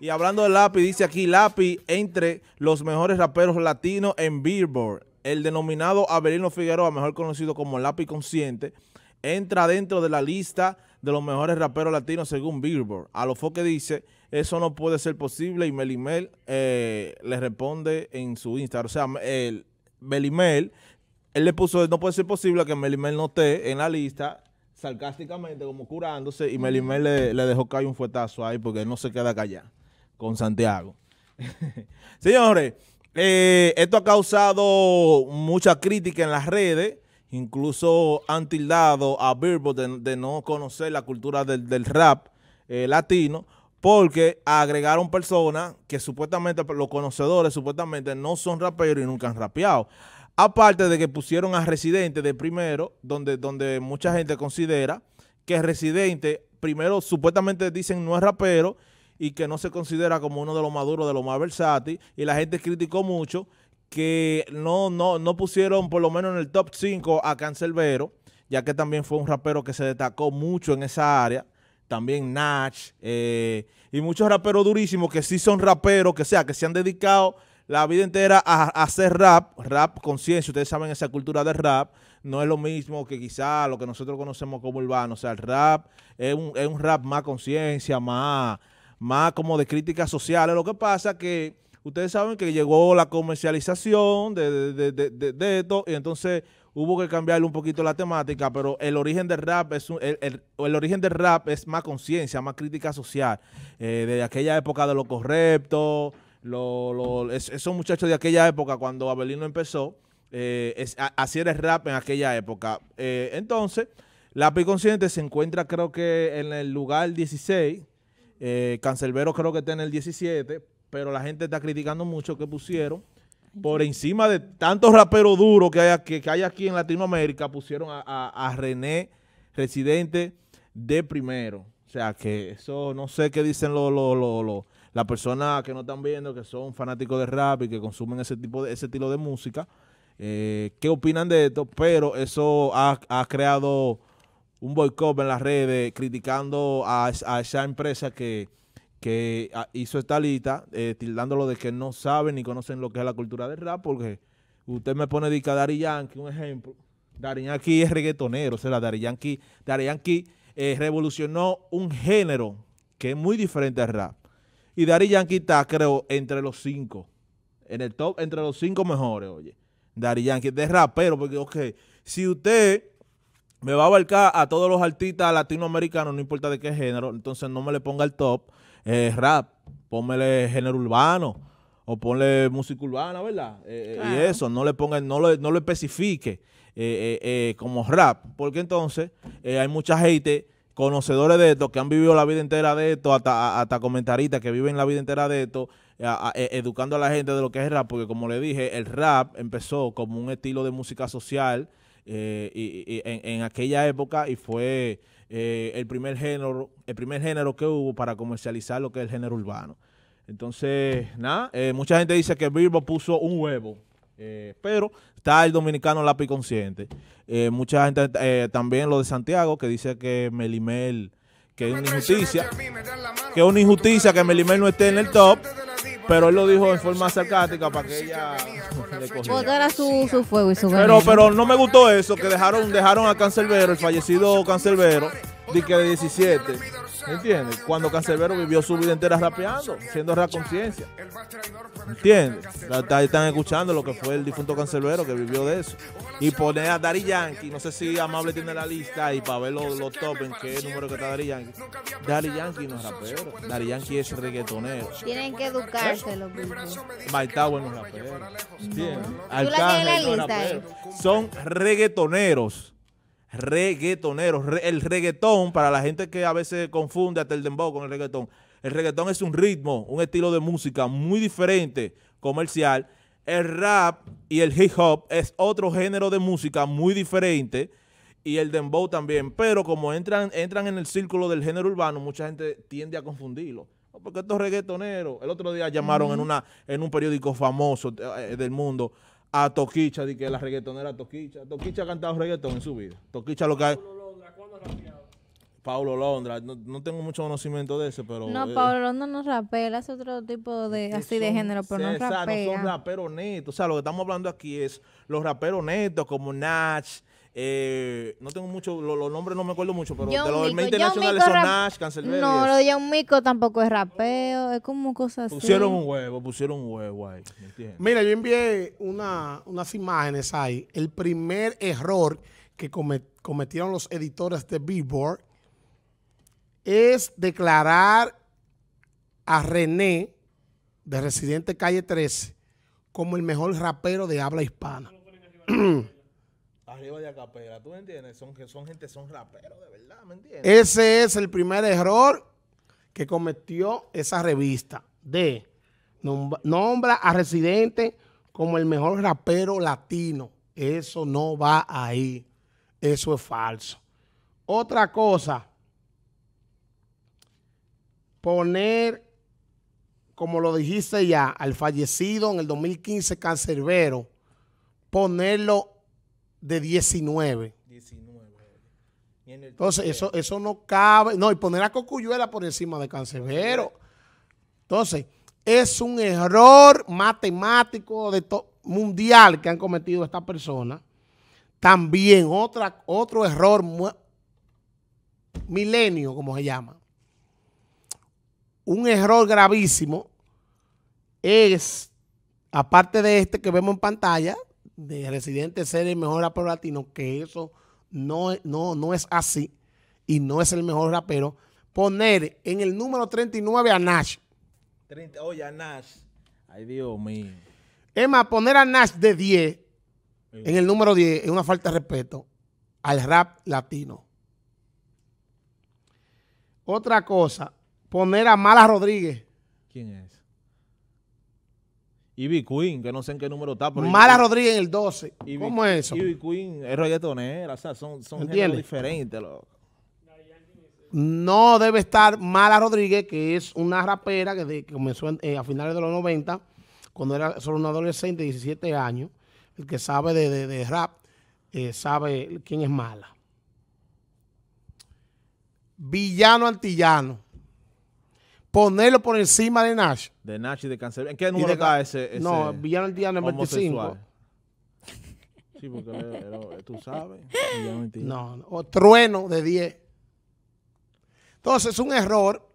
Y hablando de Lápiz, dice aquí Lápiz entre los mejores raperos latinos en Billboard. El denominado Avelino Figueroa, mejor conocido como Lápiz Consciente, entra dentro de la lista de los mejores raperos latinos según Billboard. A lo que dice, eso no puede ser posible y Melimel eh, le responde en su Instagram. O sea, el, Melimel, él le puso, no puede ser posible que Melimel no esté en la lista sarcásticamente, como curándose, y Melimel le, le dejó caer un fuetazo ahí porque él no se queda callado con Santiago. Señores, eh, esto ha causado mucha crítica en las redes. Incluso han tildado a Birbo de, no conocer la cultura del, rap eh, latino porque agregaron personas que supuestamente, los conocedores supuestamente no son raperos y nunca han rapeado. Aparte de que pusieron a Residente de primero, donde, donde mucha gente considera que Residente primero supuestamente dicen no es rapero y que no se considera como uno de los maduros de los más versátiles. Y la gente criticó mucho que no, no, no pusieron por lo menos en el top 5 a Vero. ya que también fue un rapero que se destacó mucho en esa área. También Nach eh, y muchos raperos durísimos que sí son raperos, que sea, que se han dedicado la vida entera a, hacer rap, rap conciencia. Ustedes saben esa cultura de rap. No es lo mismo que quizá lo que nosotros conocemos como urbano. O sea, el rap es un, es un rap más conciencia, más más como de críticas sociales. Lo que pasa que ustedes saben que llegó la comercialización de, esto y entonces hubo que cambiarle un poquito la temática, pero el origen del rap es el, origen del rap es más conciencia, más crítica social, Desde eh, de aquella época de lo correcto, lo, lo, esos muchachos de aquella época cuando Abelino empezó, eh, así era el rap en aquella época. Eh, entonces, entonces, PI Consciente se encuentra creo que en el lugar 16 eh, Cancelbero creo que está en el 17, pero la gente está criticando mucho que pusieron. Por encima de tantos raperos duros que hay, aquí, que hay aquí en Latinoamérica, pusieron a, René, residente de primero. O sea, que eso no sé qué dicen Lo, lo, las personas que no están viendo, que son fanáticos de rap y que consumen ese tipo de, ese estilo de música, eh, ¿qué opinan de esto? Pero eso ha, ha creado un boicot en las redes criticando a, esa empresa que, ah, hizo esta lista, eh, tildándolo de que no saben ni conocen lo que es la cultura del rap, porque usted me pone de Dari Yankee, un ejemplo. Dari Yankee es reggaetonero, o sea, Dari Yankee, Yankee eh, revolucionó un género que es muy diferente al rap. Y Dari Yankee está, creo, entre los cinco. En el top, entre los cinco mejores, oye. Dari Yankee, de rapero, porque, ok, si usted me va a abarcar a todos los artistas latinoamericanos, no importa de qué género, entonces no me le ponga el top eh, rap, póngale género urbano o ponle música urbana, ¿verdad? Eh, eh, y eso, no le ponga, no lo, no lo especifique como rap, porque entonces hay mucha gente conocedores de esto, que han vivido la vida entera de esto, hasta, hasta comentaristas que viven la vida entera de esto, e, educando a la gente de lo que es rap, porque como le dije, el rap empezó como un estilo de música social, eh, y, en, aquella época y fue eh, el, primer género, el primer género que hubo para comercializar lo que es el género urbano. Entonces, nada, eh, mucha gente dice que Bilbo puso un huevo, pero está el dominicano lápiz consciente. mucha gente también lo de Santiago que dice que Melimel, que es una injusticia, que es una injusticia que Melimel no esté en el top pero él lo dijo en forma sarcástica para que ella le cogiera pues su, su, fuego y su Pero, pero no me gustó eso, que dejaron, dejaron a Cancelbero, el fallecido Cancelbero, de que de 17 ¿Entiendes? Cuando Cancelbero vivió su vida entera rapeando, siendo reconciencia ¿Entiendes? Ahí están escuchando lo que fue el difunto Cancelbero que vivió de eso. Y poner a Dari Yankee, no sé si Amable tiene la lista y para ver los, top en qué número que está Dari Yankee. Dari Yankee no es rapero, Dari Yankee es reggaetonero. Tienen que educarse los mismos. Maitawa no es rapero. ¿Entiendes? no es rapero. Son reggaetoneros reggaetonero, el reggaetón, para la gente que a veces confunde hasta el dembow con el reggaetón, el reggaetón es un ritmo, un estilo de música muy diferente, comercial. El rap y el hip hop es otro género de música muy diferente y el dembow también. Pero como entran, entran en el círculo del género urbano, mucha gente tiende a confundirlo. Porque estos reggaetoneros, el otro día llamaron en, una, en un periódico famoso eh, del mundo a Toquicha, de que la reggaetonera Toquicha. Toquicha ha cantado reggaeton en su vida. Toquicha lo que ha... Paulo Londra, no, tengo mucho conocimiento de ese, pero... No, eh, Paulo Londra no rapea, es otro tipo de, así de género, pero no rapea. no son raperos netos, o sea, lo que estamos hablando aquí es los raperos netos como Nach, eh, no tengo mucho, los nombres no me acuerdo mucho, pero de los Mico. internacionales son Nash, No, lo de John Mico tampoco es rapeo, es como cosas así. Pusieron un huevo, pusieron un huevo ahí. Mira, yo envié unas imágenes ahí. El primer error que cometieron los editores de Billboard es declarar a René, de Residente Calle 13, como el mejor rapero de habla hispana. arriba de acapela, ¿tú entiendes? Son, gente, son raperos de verdad, ¿me entiendes? Ese es el primer error que cometió esa revista de nombra a Residente como el mejor rapero latino. Eso no va ahí. Eso es falso. Otra cosa, poner, como lo dijiste ya, al fallecido en el 2015 cancerbero, ponerlo de 19. Entonces, eso, eso no cabe. No, y poner a Cocuyuela por encima de Cancelero. Entonces, es un error matemático de mundial que han cometido esta persona. También otra, otro error milenio, como se llama. Un error gravísimo es, aparte de este que vemos en pantalla, de Residente ser el mejor rapero latino, que eso no, e, no, no es así y no es el mejor rapero, poner en el número 39 a Nash. 30, oye, a Nash. Ay, Dios mío. Emma, poner a Nash de 10 en el número 10 es una falta de respeto al rap latino. Otra cosa, poner a Mala Rodríguez. ¿Quién es? Ivy Queen, que no sé en qué número está. Mala Rodríguez en el 12. ¿Cómo es eso? Ivy Queen es reggaetonera, o sea, son, son diferentes. No debe estar Mala Rodríguez, que es una rapera que, comenzó eh, a finales de los 90, cuando era solo una adolescente, de 17 años. El que sabe de, rap eh, sabe quién es Mala. Villano Antillano ponerlo por encima de Nash. De Nash y de Cancel? ¿En qué número está ese, ese, No, Villano 25. sí, porque tú sabes. No, no, Trueno de 10. Entonces, es un error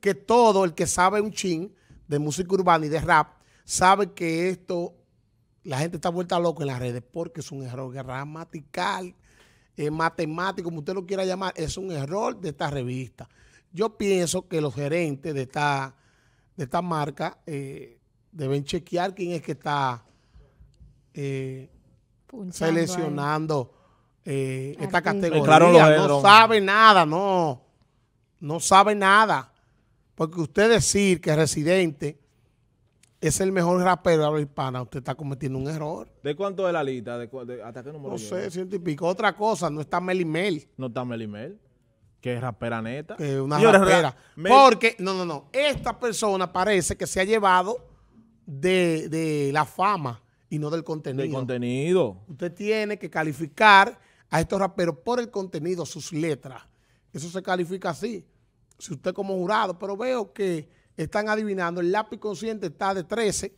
que todo el que sabe un chin de música urbana y de rap sabe que esto, la gente está vuelta loca en las redes porque es un error gramatical, eh, matemático, como usted lo quiera llamar, es un error de esta revista. Yo pienso que los gerentes de esta, de esta marca eh, deben chequear quién es que está eh, seleccionando eh, esta categoría. no sabe nada, no. No sabe nada. Porque usted decir que Residente es el mejor rapero de habla hispana, usted está cometiendo un error. ¿De cuánto es la lista? hasta qué número No sé, ciento y pico. Otra cosa, no está Melimel. No está Melimel. Que es rapera neta. Que es una rapera. Porque, no, no, no. Esta persona parece que se ha llevado de, la fama y no del contenido. Del contenido. Usted tiene que calificar a estos raperos por el contenido, sus letras. Eso se califica así. Si usted como jurado, pero veo que están adivinando. El lápiz consciente está de 13.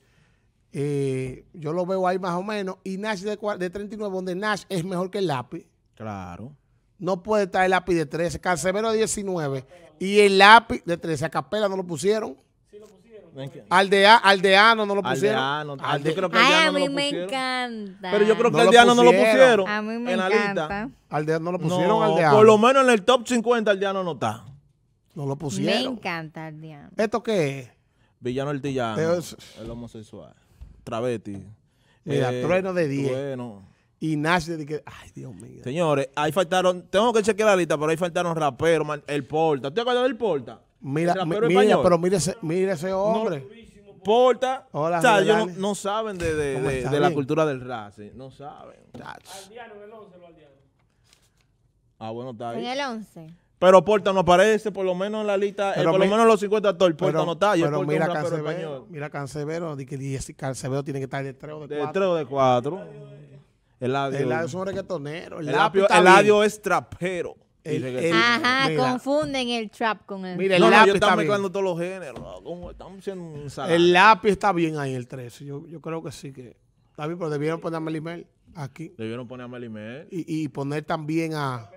Eh, yo lo veo ahí más o menos. Y Nash de, de 39, donde Nash es mejor que el lápiz. Claro no puede estar el lápiz de 13, Cancerbero de 19 y el lápiz de 13. A Capela no lo pusieron. Sí lo pusieron. Aldea, aldeano no lo pusieron. Aldeano, a mí me encanta. Pero yo creo que no Aldeano no lo pusieron. A mí me encanta. Aldeano no lo pusieron, no, Por lo menos en el top 50 Aldeano no está. No lo pusieron. Me encanta Aldeano. ¿Esto qué es? Villano el Tillano. El homosexual. Travetti. El eh, trueno de 10. Trueno. Y nace de que, ay, Dios mío. Señores, ahí faltaron, tengo que chequear la lista, pero ahí faltaron raperos, el Porta. ¿Tú te acuerdas del Porta? Mira, mira pero mire ese, ese hombre. porta, Hola, o sea, ellos no, no, saben de, de, de, la cultura del rap, ¿sí? no saben. Aldiano, el 11 lo aldiano. Ah, bueno, está ahí. En el 11. Pero Porta no aparece, por lo menos en la lista, eh, por lo menos en los 50 el Porta no está. Y pero Cansevero. mira, Cansevero. mira que Cansevero tiene que estar de 3 o de 4. De 3 o de 4. Eladio. Eladio es un reggaetonero. El Eladio, es trapero. Ajá, confunden el trap con el. trap el no, lápiz. está mezclando todos los géneros. El lápiz está bien ahí, el 13. Yo, yo creo que sí que. Está bien, pero debieron poner a email aquí. Debieron poner a email. Y, y poner también a.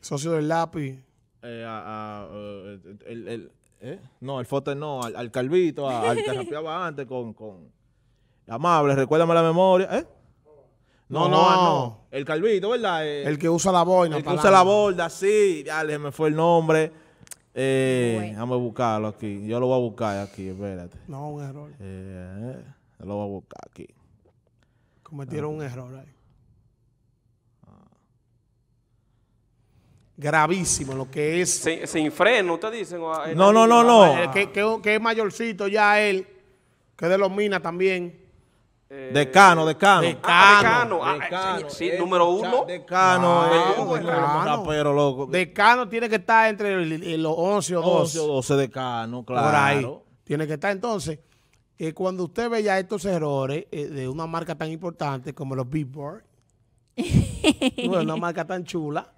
Socio del lápiz. ¿eh? eh, eh no, el foto no, al, Calvito, al que rapeaba antes con, con. Amable, recuérdame la memoria, ¿eh? No, ah, no, no. El calvito, ¿verdad? Eh, el que usa la boina. el que usa la borda, sí. Ya le me fue el nombre. Eh, Déjame buscarlo aquí. Yo lo voy a buscar aquí, espérate. No, un error. yo eh, eh, lo voy a buscar aquí. Cometieron ah. un error ahí. Gravísimo lo que es. Sin, freno, ustedes dicen. No, no, no, no. que, es mayorcito ya él, que de los minas también. Eh, decano, decano. Decano. Ah, ah, decano. Ah, eh, sí, eh, número uno. Decano, decano. tiene que estar entre los 11 o 12. 11 o 12 decano, claro. Por Tiene que estar entonces. Que cuando usted ve ya estos errores de una marca tan importante como los Billboard, una marca tan chula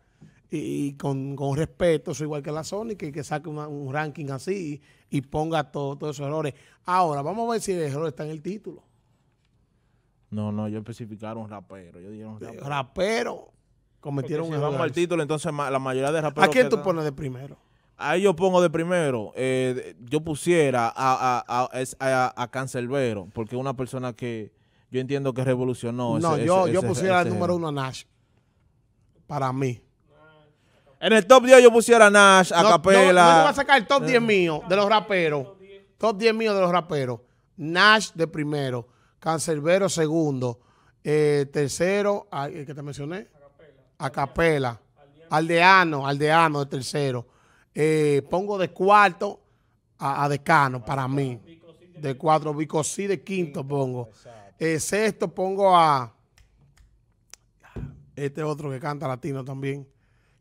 y, con, respeto, soy igual que la Sony, que, saque un ranking así y, ponga todos esos errores. Ahora, vamos a ver si el error está en el título. No, no, yo especificaron rapero. rapero. rapero. Cometieron un error. vamos al título, entonces la mayoría de raperos. ¿A quién tú pones de primero? Ahí yo pongo de primero, eh, yo pusiera a, a, a, Cancelbero, porque es una persona que yo entiendo que revolucionó. No, yo, yo pusiera el número uno a Nash, para mí. En el top 10 yo pusiera a Nash, a no, Capela. No, no a sacar el top 10 eh. mío de los raperos. Top 10 mío de los raperos. Nash de primero, Cancerbero segundo, eh, tercero, ah, el que te mencioné, Acapela, Aldeano, Aldeano de tercero. Eh, pongo de cuarto a, Decano para mí. De cuatro, Bicosí de quinto pongo. Eh, sexto pongo a este otro que canta latino también,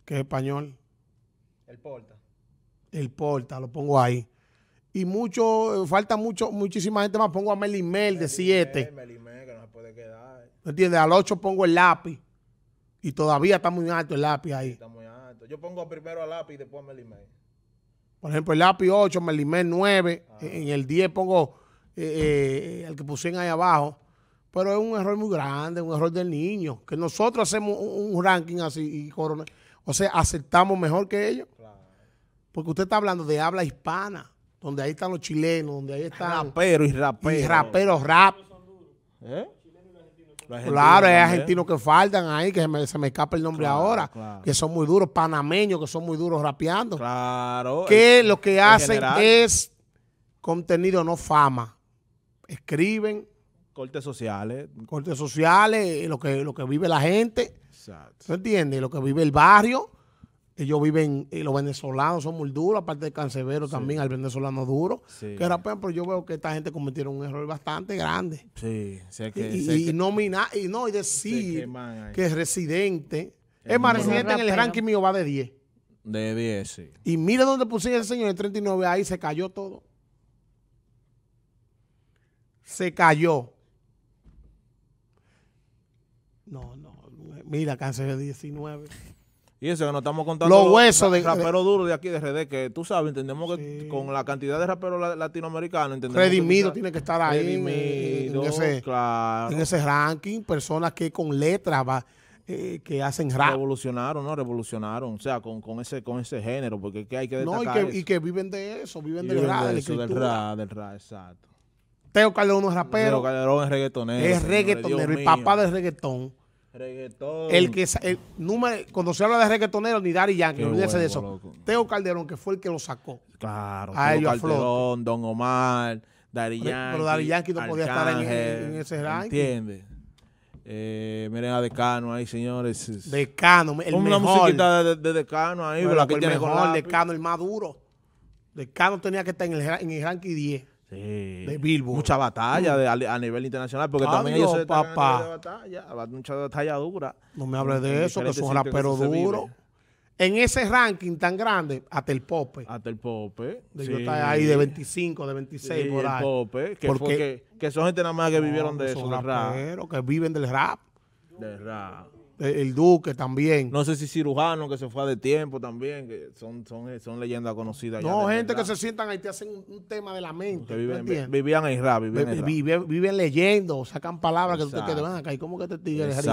que es español. El Porta. El Porta, lo pongo ahí y mucho, eh, falta mucho, muchísima gente más. Pongo a Melimel de 7. Melimel, que no se puede quedar. ¿Entiendes? Al 8 pongo el lápiz. Y todavía está muy alto el lápiz ahí. Está muy alto. Yo pongo primero al lápiz y después a Melimel. Por ejemplo, el lápiz 8, Melimel 9. En el 10 pongo eh, eh, el que pusieron ahí abajo. Pero es un error muy grande, un error del niño. Que nosotros hacemos un, ranking así y O sea, aceptamos mejor que ellos. Porque usted está hablando de habla hispana donde ahí están los chilenos, donde ahí están... Raperos y raperos. Y rap. ¿Eh? Claro, hay argentinos que faltan ahí, que se me, escapa el nombre ahora, que son muy duros, panameños que son muy duros rapeando. Claro. Que lo que hacen es contenido, no fama. Escriben. Cortes sociales. Cortes sociales, lo que, lo que vive la gente. Exacto. entiende? Lo que vive el barrio. Ellos viven, y eh, los venezolanos son muy duros, aparte de Cansevero también, al venezolano duro, que era pero yo veo que esta gente cometieron un error bastante grande. Sí, y, y, y no, y decir que, es residente. es más, residente en el ranking mío va de 10. De 10, sí. Y mira dónde pusieron ese señor de 39, ahí se cayó todo. Se cayó. No, no, mira, cáncer de 19. Y eso que nos estamos contando los huesos de raperos duro de aquí de RD, que tú sabes, entendemos que con la cantidad de raperos latinoamericanos, entendemos. Redimido tiene que estar ahí. Redimido, en, ese, claro. en ese ranking, personas que con letras eh, que hacen rap. Revolucionaron, ¿no? Revolucionaron, o sea, con, ese con ese género, porque que hay que destacar no, y, que, viven de eso, viven, del rap, del rap, del rap, exacto. Teo Calderón es rapero. Teo Calderón es reggaetonero. Es reggaetonero, el papá del reggaetón. Reggaetón. El que cuando se habla de reggaetonero, ni Dari Yankee, olvídese de eso. Teo Calderón, que fue el que lo sacó. Claro, a Teo Calderón, Don Omar, Dari Yankee. Pero, Dari Yankee no podía estar en, ese ranking. Eh, miren a Decano ahí, señores. Decano, el mejor. musiquita de, Decano ahí. el mejor, Decano, el más duro. Decano tenía que estar en el, en el ranking 10. Sí. De Bilbo Mucha batalla a, nivel internacional, porque también ellos papá. De batalla, mucha batalla dura. No me hables de eso, que son raperos duros. En ese ranking tan grande, hasta el Pope. Hasta el Pope. De sí. Yo ahí de 25, de 26 por ahí. El Pope, que, porque, son gente nada más que vivieron de eso, que viven del rap. Eh, el, Duque también. No sé si cirujano que se fue de tiempo también, que son, son, eh, son leyendas conocidas. No, gente que se sientan ahí te hacen un tema de la mente. vivían en rap, viven, viven, leyendo, sacan palabras que tú te quedas acá. ¿Y cómo que te tigres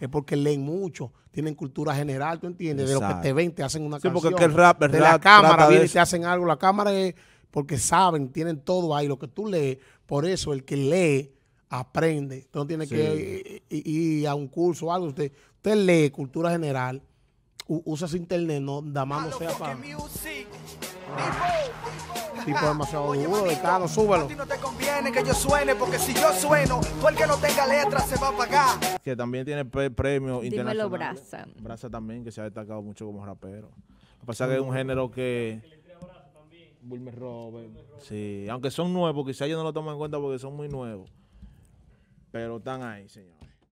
Es porque leen mucho, tienen cultura general, ¿tú entiendes? De lo que te ven, te hacen una sí, canción. porque de la cámara viene y te hacen algo. La cámara es porque saben, tienen todo ahí, lo que tú lees. Por eso el que lee aprende. Usted no tiene que ir, a un curso o algo. Usted, usted lee cultura general, usa su internet, no, da más no sea para. Pues, tipo demasiado duro, súbelo. no te conviene que yo suene, porque si yo sueno, tú el que no tenga letra se va a pagar. Que también tiene premio internacional. Braza. Braza también, que se ha destacado mucho como rapero. Lo que pasa que es un género que... Wilmer Robert. Sí, aunque son nuevos, quizás ellos no lo toman en cuenta porque son muy nuevos pero están ahí, señor.